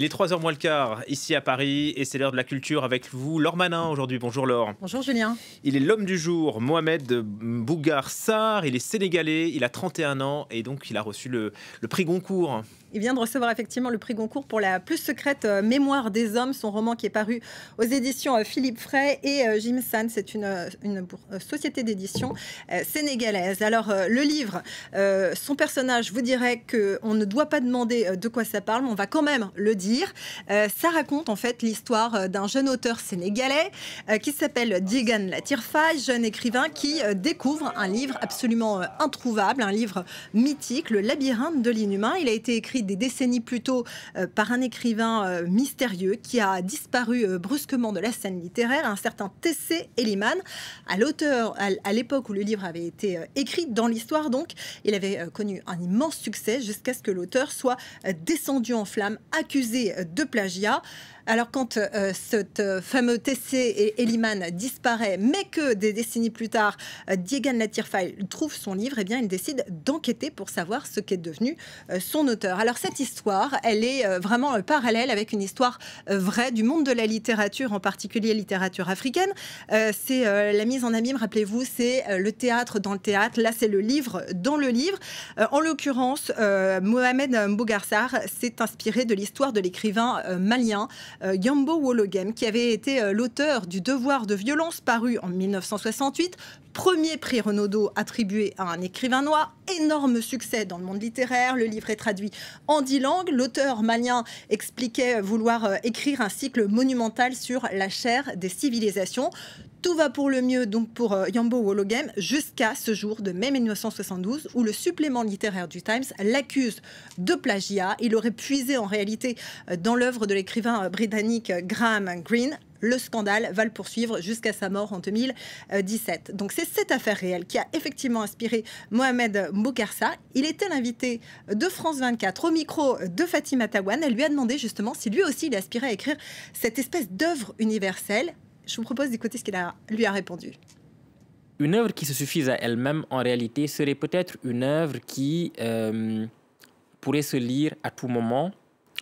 Il est 3h moins le quart ici à Paris et c'est l'heure de la culture avec vous, Laure Manin aujourd'hui. Bonjour Laure. Bonjour Julien. Il est l'homme du jour, Mohamed Bougar Sarr. Il est sénégalais, il a 31 ans et donc il a reçu le, prix Goncourt. Il vient de recevoir effectivement le prix Goncourt pour la plus secrète euh, mémoire des hommes, son roman qui est paru aux éditions euh, Philippe Frey et euh, Jim San. C'est une, société d'édition sénégalaise. Alors, le livre, son personnage, vous dirait qu'on ne doit pas demander de quoi ça parle, mais on va quand même le dire euh, ça raconte en fait l'histoire euh, d'un jeune auteur sénégalais euh, qui s'appelle Diegan Latirfaille, jeune écrivain qui découvre un livre absolument introuvable, un livre mythique, Le labyrinthe de l'inhumain. Il a été écrit des décennies plus tôt par un écrivain mystérieux qui a disparu brusquement de la scène littéraire, un certain T.C. Eliman. À l'auteur, à l'époque où le livre avait été écrit, dans l'histoire donc, il avait connu un immense succès jusqu'à ce que l'auteur soit descendu en flammes, accusé euh, de plagiat. Alors quand euh, ce euh, fameux TC et Eliman disparaît, mais que des décennies plus tard, euh, Diegan Latirfay trouve son livre, eh bien il décide d'enquêter pour savoir ce qu'est devenu son auteur. Alors cette histoire, elle est vraiment parallèle avec une histoire vraie du monde de la littérature, en particulier littérature africaine. c'est la mise en me rappelez-vous, c'est le théâtre dans le théâtre. Là, c'est le livre dans le livre. en l'occurrence, Mohamed Mbougarsar s'est inspiré de l'histoire de l'écrivain malien euh, Yambo Wologem, qui avait été euh, l'auteur du Devoir de violence paru en 1968, premier prix Renaudot attribué à un écrivain noir, énorme succès dans le monde littéraire. Le livre est traduit en dix langues. L'auteur malien expliquait vouloir euh, écrire un cycle monumental sur la chair des civilisations. Tout va pour le mieux donc pour euh, Yambo Wologem jusqu'à ce jour de mai 1972 où le supplément littéraire du Times l'accuse de plagiat. Il aurait puisé en réalité euh, dans l'œuvre de l'écrivain euh, britannique Graham Greene le scandale va le poursuivre jusqu'à sa mort en 2017. Donc c'est cette affaire réelle qui a effectivement inspiré Mohamed Moukarsa. Il était l'invité de France 24 au micro de Fatima Tawan. Elle lui a demandé justement si lui aussi il aspirait à écrire cette espèce d'œuvre universelle je vous propose d'écouter ce qu'il a, lui a répondu. Une œuvre qui se suffise à elle-même, en réalité, serait peut-être une œuvre qui euh, pourrait se lire à tout moment,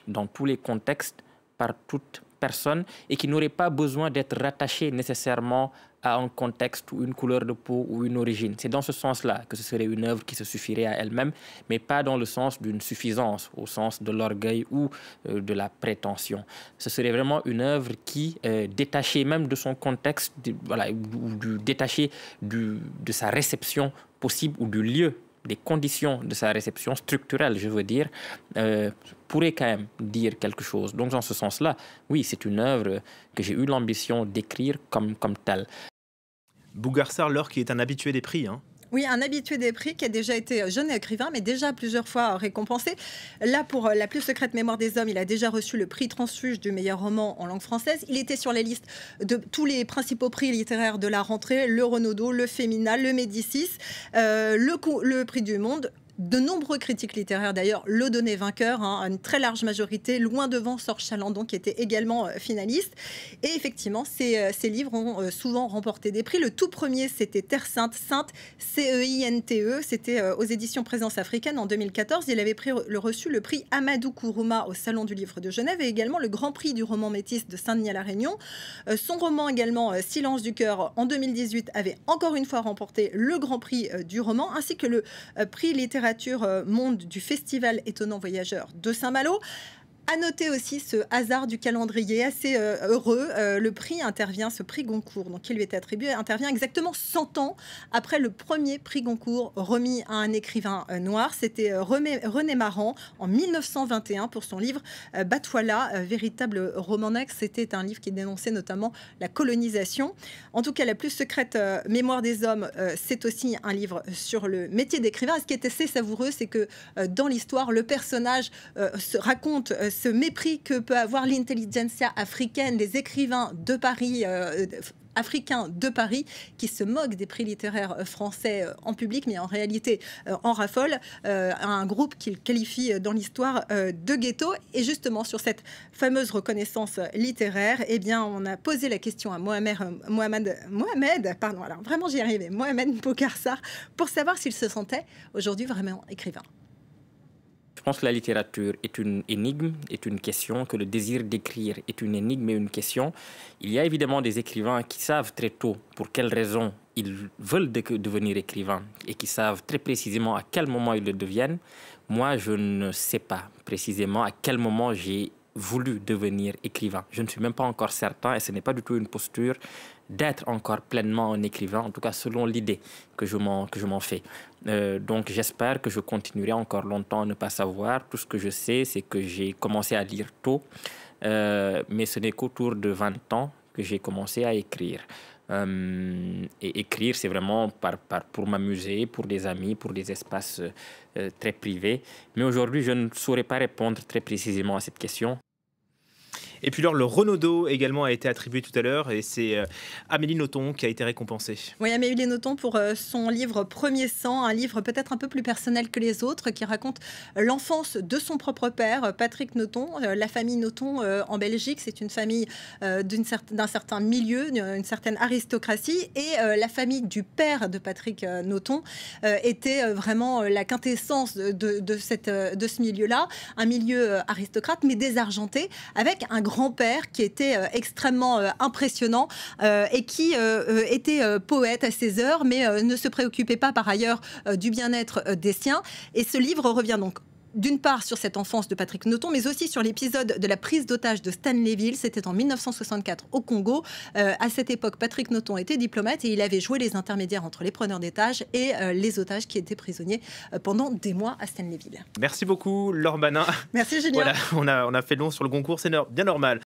dans tous les contextes, par toute personne et qui n'aurait pas besoin d'être rattaché nécessairement à un contexte ou une couleur de peau ou une origine. C'est dans ce sens-là que ce serait une œuvre qui se suffirait à elle-même, mais pas dans le sens d'une suffisance, au sens de l'orgueil ou euh, de la prétention. Ce serait vraiment une œuvre qui, euh, détachée même de son contexte, de, voilà, détachée de sa réception possible ou du lieu des conditions de sa réception structurelle, je veux dire, euh, pourrait quand même dire quelque chose. Donc, dans ce sens-là, oui, c'est une œuvre que j'ai eu l'ambition d'écrire comme, comme telle. Bougarsar, l'or qui est un habitué des prix, hein, oui, un habitué des prix qui a déjà été jeune écrivain, mais déjà plusieurs fois récompensé. Là, pour euh, La plus secrète mémoire des hommes, il a déjà reçu le prix transfuge du meilleur roman en langue française. Il était sur les listes de tous les principaux prix littéraires de la rentrée, le Renaudot, le Femina, le Médicis, euh, le prix du Monde, de nombreux critiques littéraires d'ailleurs le donnaient vainqueur, hein, une très large majorité, loin devant Sors Chalandon qui était également euh, finaliste. Et effectivement, ces, euh, ces, livres ont euh, souvent remporté des prix. Le tout premier, c'était Terre Sainte, Sainte, C-E-I-N-T-E, e. c'était aux éditions Présence Africaine en 2014. Il avait pris, le, reçu le prix Amadou Kourouma au Salon du Livre de Genève et également le Grand Prix du roman métis de Saint-Denis à La Réunion. son roman également, Silence du cœur, en 2018, avait encore une fois remporté le Grand Prix du roman ainsi que le prix littéraire euh, monde du Festival Étonnant Voyageur de Saint-Malo. À noter aussi ce hasard du calendrier assez euh, heureux. Euh, le prix intervient, ce prix Goncourt, donc qui lui est attribué, intervient exactement 100 ans après le premier prix Goncourt remis à un écrivain euh, noir. C'était René Maran en 1921 pour son livre là véritable romanex. C'était un livre qui dénonçait notamment la colonisation. En tout cas, la plus secrète mémoire des hommes, c'est aussi un livre sur le métier d'écrivain. Ce qui est assez savoureux, c'est que dans l'histoire, le personnage se raconte ce mépris que peut avoir l'intelligentsia africaine, des écrivains de Paris euh, euh, africains de Paris qui se moquent des prix littéraires euh, français en public, mais en réalité en raffole à un groupe qu'ils qualifie dans l'histoire de ghetto. Et justement, sur cette fameuse reconnaissance littéraire, eh bien, on a posé la question à Mohamed, Mohamed, Mohamed pardon, alors vraiment j'y arrivais, Mohamed Bokarsar, pour savoir s'il se sentait aujourd'hui vraiment écrivain. Je pense que la littérature est une énigme, est une question, que le désir d'écrire est une énigme et une question. Il y a évidemment des écrivains qui savent très tôt pour quelles raisons ils veulent devenir écrivains et qui savent très précisément à quel moment ils le deviennent. Moi, je ne sais pas précisément à quel moment j'ai voulu devenir écrivain. Je ne suis même pas encore certain, et ce n'est pas du tout une posture, d'être encore pleinement un écrivain, en tout cas selon l'idée que je m'en fais. Euh, donc j'espère que je continuerai encore longtemps à ne pas savoir. Tout ce que je sais, c'est que j'ai commencé à lire tôt, euh, mais ce n'est qu'autour de 20 ans que j'ai commencé à écrire. Euh, et écrire, c'est vraiment par, pour m'amuser, pour des amis, pour des espaces euh, très privés. Mais aujourd'hui, je ne saurais pas répondre très précisément à cette question. Et puis, alors, le Renaudot également a été attribué tout à l'heure et c'est euh, Amélie Noton qui a été récompensée. Oui, Amélie Nothomb pour euh, son livre Premier sang, un livre peut-être un peu plus personnel que les autres qui raconte euh, l'enfance de son propre père, Patrick Noton, La famille Noton en Belgique, c'est une famille d'un certain milieu, une certaine aristocratie et la famille du père de Patrick Noton était vraiment la quintessence de, de, cette, de ce milieu-là, un milieu aristocrate mais désargenté avec un grand-père qui était euh, extrêmement euh, impressionnant euh, et qui était poète à ses heures, mais ne se préoccupait pas par ailleurs du bien-être des siens. Et ce livre revient donc d'une part sur cette enfance de Patrick Noton, mais aussi sur l'épisode de la prise d'otage de Stanleyville. C'était en 1964 au Congo. Euh, à cette époque, Patrick Noton était diplomate et il avait joué les intermédiaires entre les preneurs d'étage et euh, les otages qui étaient prisonniers euh, pendant des mois à Stanleyville. Merci beaucoup, Laure Manin. Merci, Julien. Voilà, on a, on a fait long sur le concours, c'est bien normal.